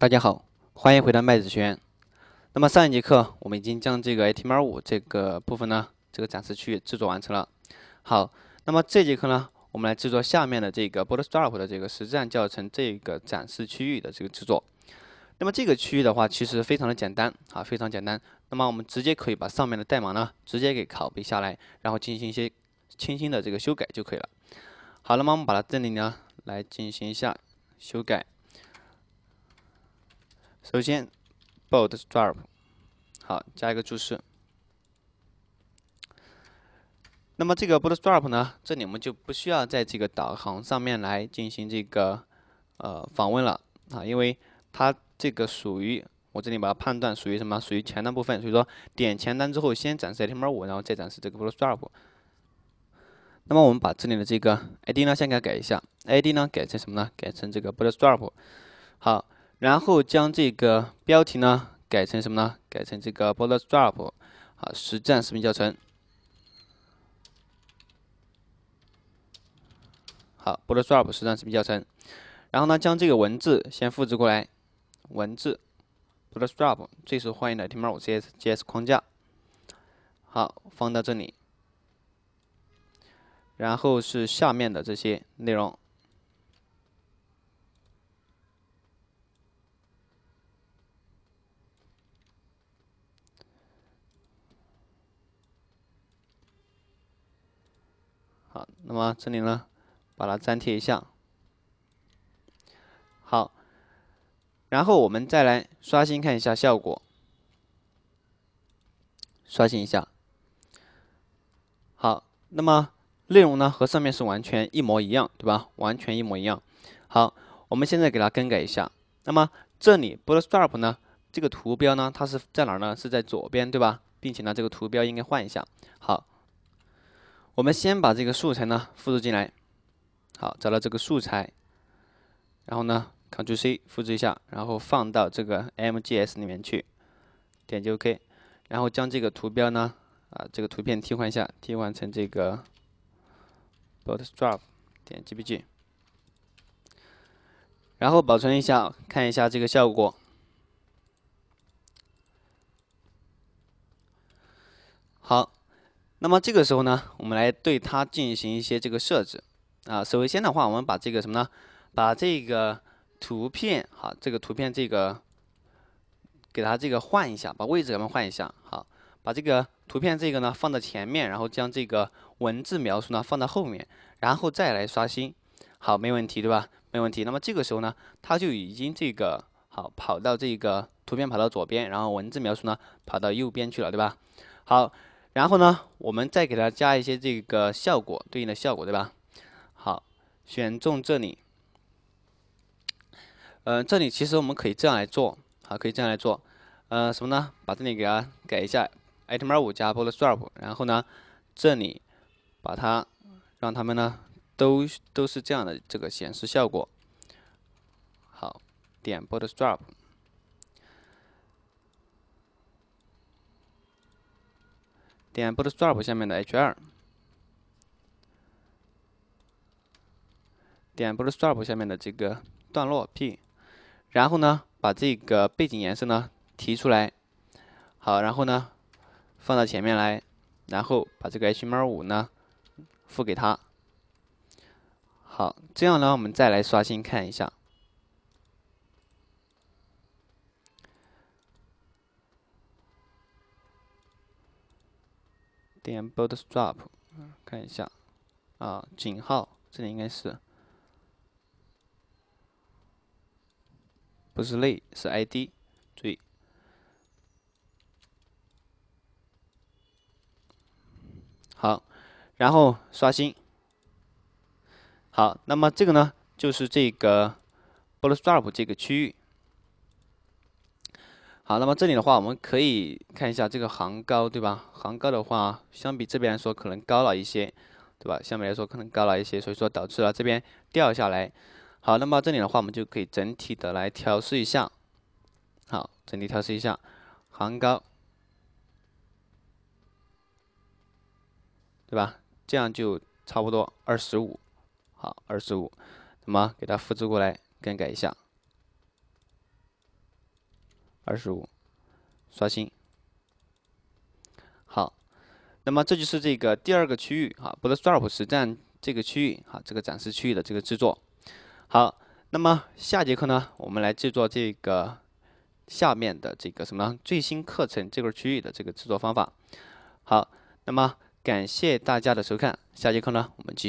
大家好，欢迎回到麦子学院。那么上一节课我们已经将这个 HTML 五这个部分呢，这个展示区域制作完成了。好，那么这节课呢，我们来制作下面的这个 Bootstrap 的这个实战教程这个展示区域的这个制作。那么这个区域的话，其实非常的简单啊，非常简单。那么我们直接可以把上面的代码呢，直接给拷贝下来，然后进行一些轻轻的这个修改就可以了。好，那么我们把它这里呢，来进行一下修改。首先，bootstrap，好，加一个注释。那么这个 bootstrap 呢，这里我们就不需要在这个导航上面来进行这个呃访问了啊，因为它这个属于我这里把它判断属于什么，属于前端部分，所以说点前端之后先展示 T m l 五，然后再展示这个 bootstrap。那么我们把这里的这个 id 呢先给它改一下，id 呢改成什么呢？改成这个 bootstrap，好。然后将这个标题呢改成什么呢？改成这个 Bootstrap，啊，实战视频教程。好，Bootstrap 实战视频教程。然后呢，将这个文字先复制过来，文字，Bootstrap 最受欢迎的 t m 猫五 CS JS 框架。好，放到这里。然后是下面的这些内容。啊，那么这里呢，把它粘贴一下。好，然后我们再来刷新看一下效果。刷新一下。好，那么内容呢和上面是完全一模一样，对吧？完全一模一样。好，我们现在给它更改一下。那么这里 Bootstrap 呢，这个图标呢，它是在哪呢？是在左边，对吧？并且呢，这个图标应该换一下。好。我们先把这个素材呢复制进来，好，找到这个素材，然后呢，Ctrl+C 复制一下，然后放到这个 MGS 里面去，点击 OK，然后将这个图标呢，啊，这个图片替换一下，替换成这个 Bootstrap 点 GPG，然后保存一下，看一下这个效果。那么这个时候呢，我们来对它进行一些这个设置，啊，首先的话，我们把这个什么呢？把这个图片，好，这个图片这个，给它这个换一下，把位置给它换一下，好，把这个图片这个呢放在前面，然后将这个文字描述呢放到后面，然后再来刷新，好，没问题对吧？没问题。那么这个时候呢，它就已经这个好，跑到这个图片跑到左边，然后文字描述呢跑到右边去了，对吧？好。然后呢，我们再给它加一些这个效果，对应的效果，对吧？好，选中这里。嗯，这里其实我们可以这样来做，好，可以这样来做。呃，什么呢？把这里给它改一下 i t m l 五加 Bootstrap，然后呢，这里把它让他们呢都都是这样的这个显示效果。好，点 Bootstrap。点 Bootstrap 下面的 H2，点 Bootstrap 下面的这个段落 p，然后呢，把这个背景颜色呢提出来，好，然后呢放到前面来，然后把这个 HTML5 呢付给它，好，这样呢，我们再来刷新看一下。点 Bootstrap，看一下，啊，井号这里应该是不是类是 ID，注意，好，然后刷新，好，那么这个呢就是这个 Bootstrap 这个区域。好，那么这里的话，我们可以看一下这个行高，对吧？行高的话，相比这边来说可能高了一些，对吧？相比来说可能高了一些，所以说导致了这边掉下来。好，那么这里的话，我们就可以整体的来调试一下。好，整体调试一下，行高，对吧？这样就差不多二十五。好，二十五，那么给它复制过来，更改一下。二十五，刷新，好，那么这就是这个第二个区域哈，Bootstrap 实战这个区域哈，这个展示区域的这个制作，好，那么下节课呢，我们来制作这个下面的这个什么最新课程这个区域的这个制作方法，好，那么感谢大家的收看，下节课呢，我们继。续。